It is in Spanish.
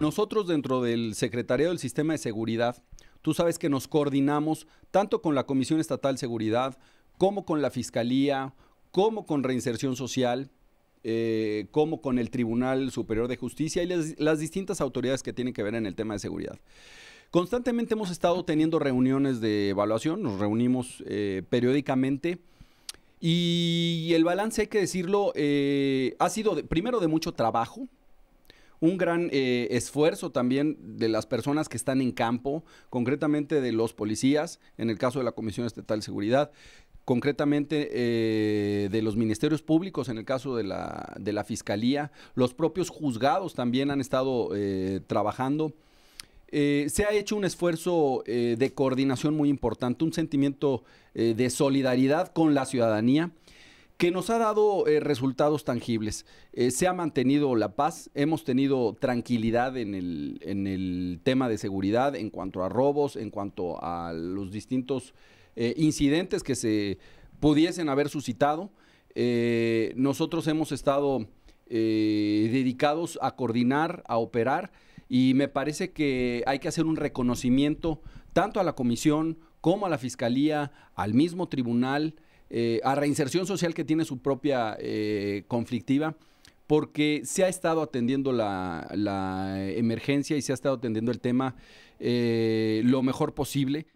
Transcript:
Nosotros dentro del Secretariado del Sistema de Seguridad, tú sabes que nos coordinamos tanto con la Comisión Estatal de Seguridad como con la Fiscalía, como con Reinserción Social, eh, como con el Tribunal Superior de Justicia y las distintas autoridades que tienen que ver en el tema de seguridad. Constantemente hemos estado teniendo reuniones de evaluación, nos reunimos eh, periódicamente y el balance, hay que decirlo, eh, ha sido primero de mucho trabajo, un gran eh, esfuerzo también de las personas que están en campo, concretamente de los policías, en el caso de la Comisión Estatal de Seguridad, concretamente eh, de los ministerios públicos, en el caso de la, Fiscalía, los propios juzgados también han estado eh, trabajando. se ha hecho un esfuerzo de coordinación muy importante, un sentimiento de solidaridad con la ciudadanía que nos ha dado eh, resultados tangibles. Eh, se ha mantenido la paz, hemos tenido tranquilidad en el, tema de seguridad en cuanto a robos, en cuanto a los distintos eh, incidentes que se pudiesen haber suscitado. nosotros hemos estado dedicados a coordinar, a operar, y me parece que hay que hacer un reconocimiento tanto a la comisión como a la fiscalía, al mismo tribunal, eh, a reinserción social que tiene su propia eh, conflictiva, porque se ha estado atendiendo la, emergencia y se ha estado atendiendo el tema eh, lo mejor posible.